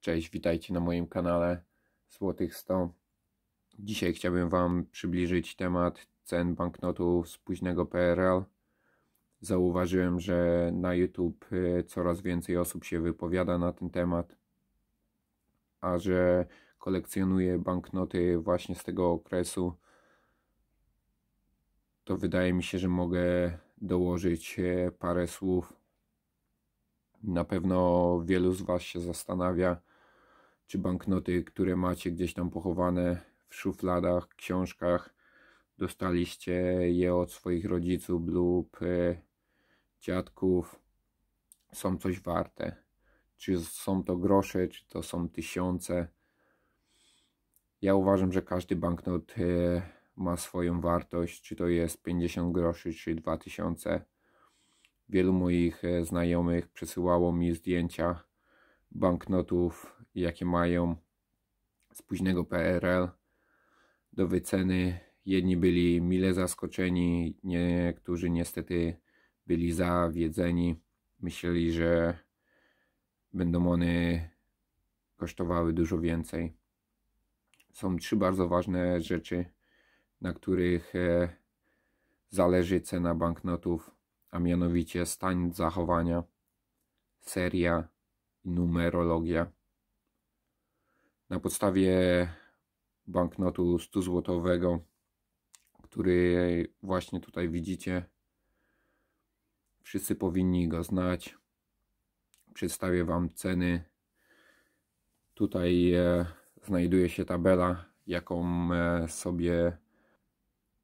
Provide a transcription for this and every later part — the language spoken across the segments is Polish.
Cześć, witajcie na moim kanale Złotych 100. Dzisiaj chciałbym Wam przybliżyć temat cen banknotów z późnego PRL. Zauważyłem, że na YouTube y, coraz więcej osób się wypowiada na ten temat, a że kolekcjonuję banknoty właśnie z tego okresu, to wydaje mi się, że mogę dołożyć y, parę słów. Na pewno wielu z Was się zastanawia, czy banknoty, które macie gdzieś tam pochowane w szufladach, książkach, dostaliście je od swoich rodziców lub e, dziadków, są coś warte. Czy są to grosze, czy to są tysiące. Ja uważam, że każdy banknot e, ma swoją wartość, czy to jest 50 groszy, czy 2000. Wielu moich e, znajomych przesyłało mi zdjęcia banknotów, jakie mają z późnego PRL do wyceny. Jedni byli mile zaskoczeni, niektórzy niestety byli zawiedzeni. Myśleli, że będą one kosztowały dużo więcej. Są trzy bardzo ważne rzeczy, na których e, zależy cena banknotów, a mianowicie stan zachowania, seria numerologia. Na podstawie banknotu 100 złotowego, który właśnie tutaj widzicie, wszyscy powinni go znać. Przedstawię Wam ceny. Tutaj e, znajduje się tabela, jaką e, sobie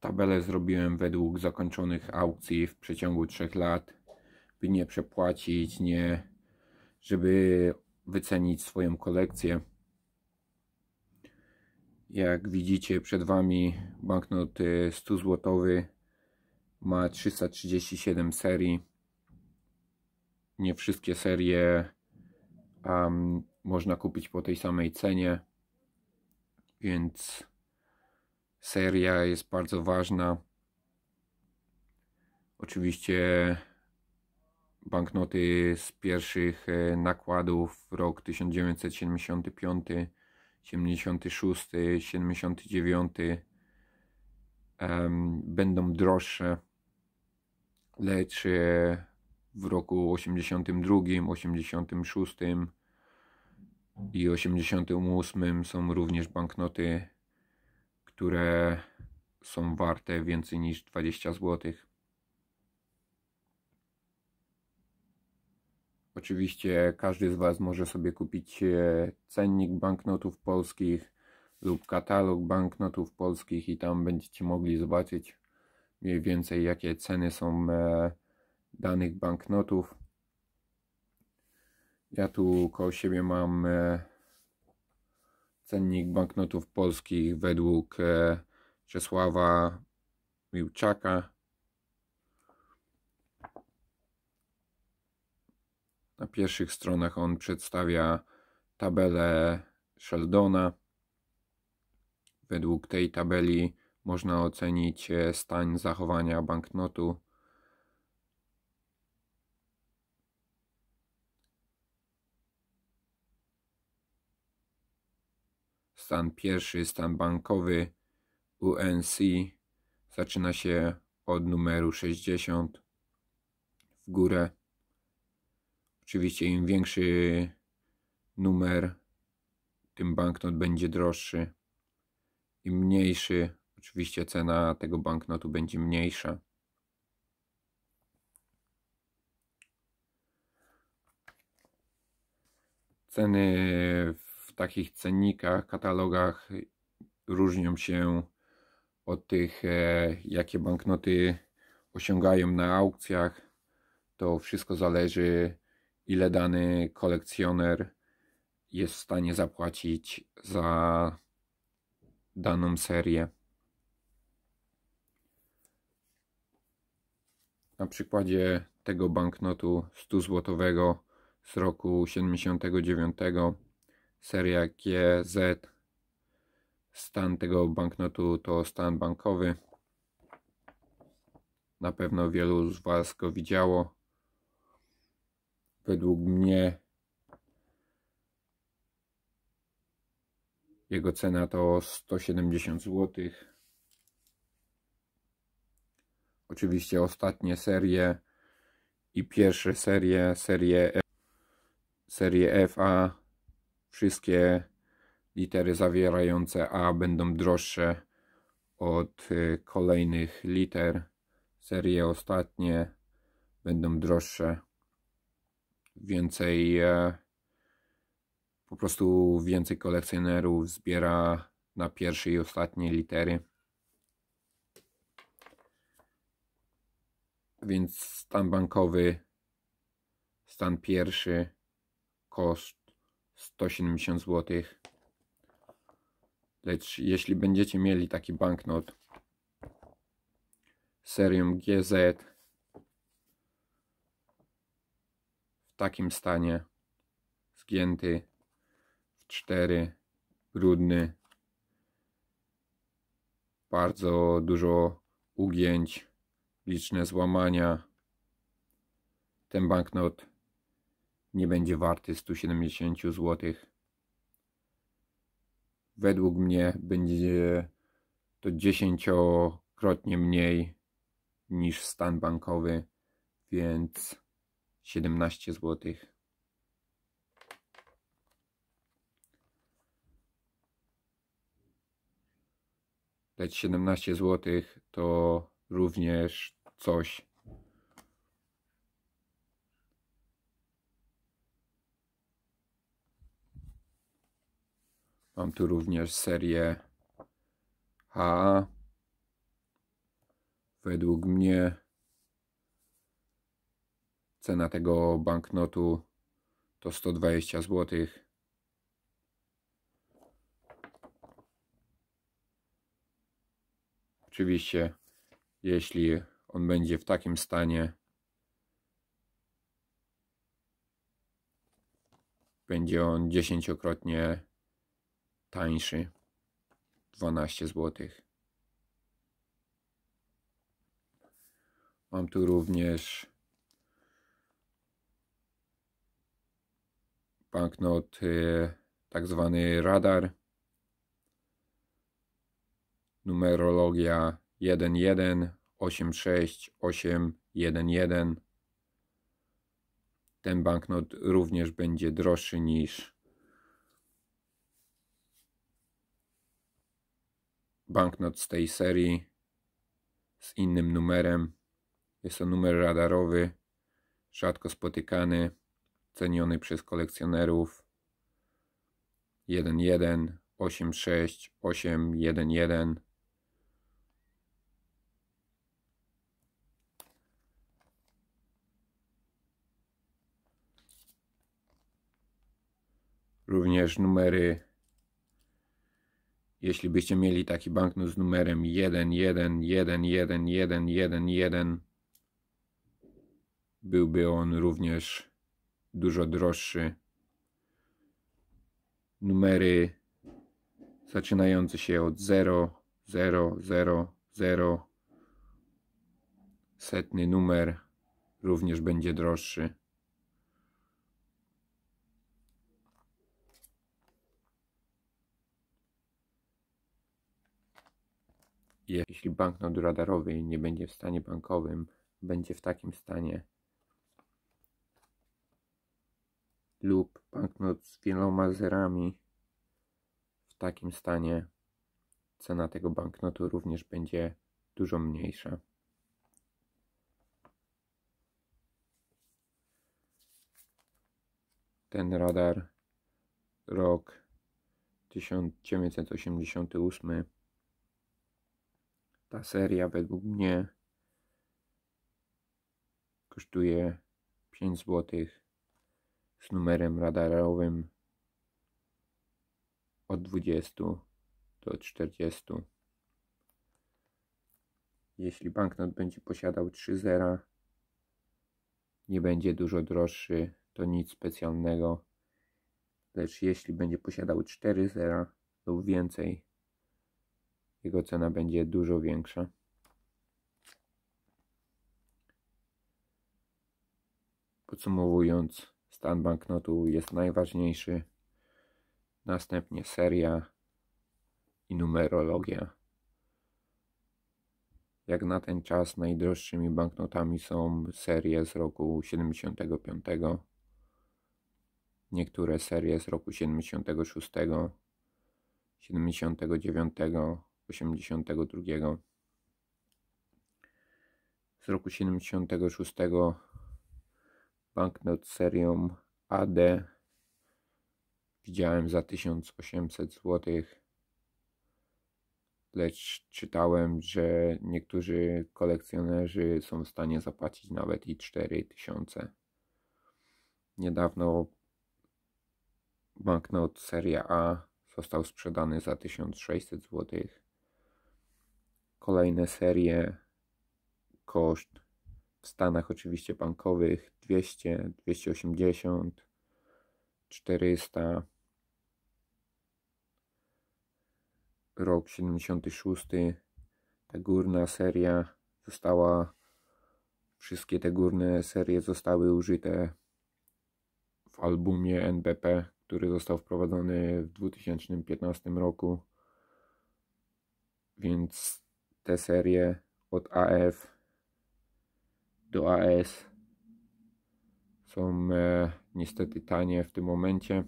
tabelę zrobiłem według zakończonych aukcji w przeciągu 3 lat, by nie przepłacić, nie żeby wycenić swoją kolekcję. Jak widzicie przed Wami banknot 100 y, złotowy ma 337 serii. Nie wszystkie serie um, można kupić po tej samej cenie, więc seria jest bardzo ważna. Oczywiście banknoty z pierwszych e, nakładów rok 1975, 76, 79 będą droższe, lecz w roku 82, 86 i 88 są również banknoty, które są warte więcej niż 20 złotych. Oczywiście każdy z Was może sobie kupić e, cennik banknotów polskich lub katalog banknotów polskich i tam będziecie mogli zobaczyć mniej więcej jakie ceny są e, danych banknotów. Ja tu koło siebie mam e, cennik banknotów polskich według Czesława Miłczaka Na pierwszych stronach on przedstawia tabelę Sheldona. Według tej tabeli można ocenić e, stan zachowania banknotu. Stan pierwszy, stan bankowy UNC zaczyna się od numeru 60 w górę. Oczywiście im większy numer, tym banknot będzie droższy. Im mniejszy, oczywiście cena tego banknotu będzie mniejsza. Ceny w takich cennikach, katalogach różnią się od tych, e, jakie banknoty osiągają na aukcjach. To wszystko zależy ile dany kolekcjoner jest w stanie zapłacić za daną serię. Na przykładzie tego banknotu 100 złotowego z roku 79 seria GZ stan tego banknotu to stan bankowy na pewno wielu z Was go widziało według mnie jego cena to 170 zł oczywiście ostatnie serie i pierwsze serie serie e, F, serie FA wszystkie litery zawierające A będą droższe od y, kolejnych liter serie ostatnie będą droższe więcej e, po prostu więcej kolekcjonerów zbiera na pierwsze i ostatnie litery. Więc stan bankowy, stan pierwszy, koszt 170 zł. Lecz jeśli będziecie mieli taki banknot serią GZ takim stanie zgięty w cztery, brudny bardzo dużo ugięć liczne złamania ten banknot nie będzie warty 170 zł według mnie będzie to dziesięciokrotnie mniej niż stan bankowy więc 17 zł. Dać 17 zł to również coś. Mam tu również serię A. Według mnie Cena tego banknotu to 120 zł. Oczywiście, jeśli on będzie w takim stanie, będzie on dziesięciokrotnie tańszy 12 zł. Mam tu również banknot y, tak zwany radar. Numerologia 1186811. Ten banknot również będzie droższy niż banknot z tej serii z innym numerem. Jest to numer radarowy, rzadko spotykany ceniony przez kolekcjonerów 1186811 Również numery, jeśli byście mieli taki banknot z numerem 111111 byłby on również dużo droższy. Numery zaczynające się od 0, 0, 0, 0. Setny numer również będzie droższy. Jeśli banknot radarowy nie będzie w stanie bankowym, będzie w takim stanie, lub banknot z wieloma zerami w takim stanie cena tego banknotu również będzie dużo mniejsza. Ten radar rok 1988 ta seria według mnie kosztuje 5 złotych z numerem radarowym od 20 do 40. Jeśli banknot będzie posiadał 3 zera, nie będzie dużo droższy, to nic specjalnego. Lecz jeśli będzie posiadał 4 zera lub więcej, jego cena będzie dużo większa. Podsumowując, Stan banknotu jest najważniejszy. Następnie seria i numerologia. Jak na ten czas najdroższymi banknotami są serie z roku 75, niektóre serie z roku 76, 79, 82. Z roku 76 banknot serią AD widziałem za 1800 zł lecz czytałem, że niektórzy kolekcjonerzy są w stanie zapłacić nawet i 4000. Niedawno banknot seria A został sprzedany za 1600 zł. Kolejne serie koszt w Stanach oczywiście bankowych 200, 280, 400. Rok 76. Ta górna seria została, wszystkie te górne serie zostały użyte w albumie NBP, który został wprowadzony w 2015 roku. Więc te serie od AF do AS są e, niestety tanie w tym momencie.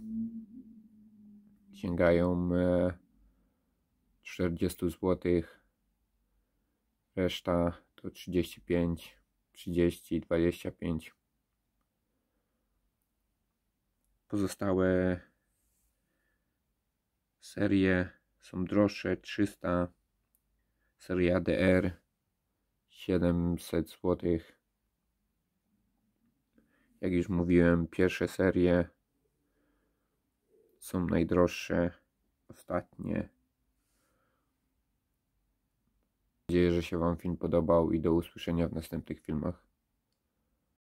Sięgają e, 40 zł. Reszta to 35, 30, 25. Pozostałe serie są droższe 300 seria DR 700 złotych jak już mówiłem, pierwsze serie są najdroższe, ostatnie. Mam nadzieję, że się Wam film podobał i do usłyszenia w następnych filmach.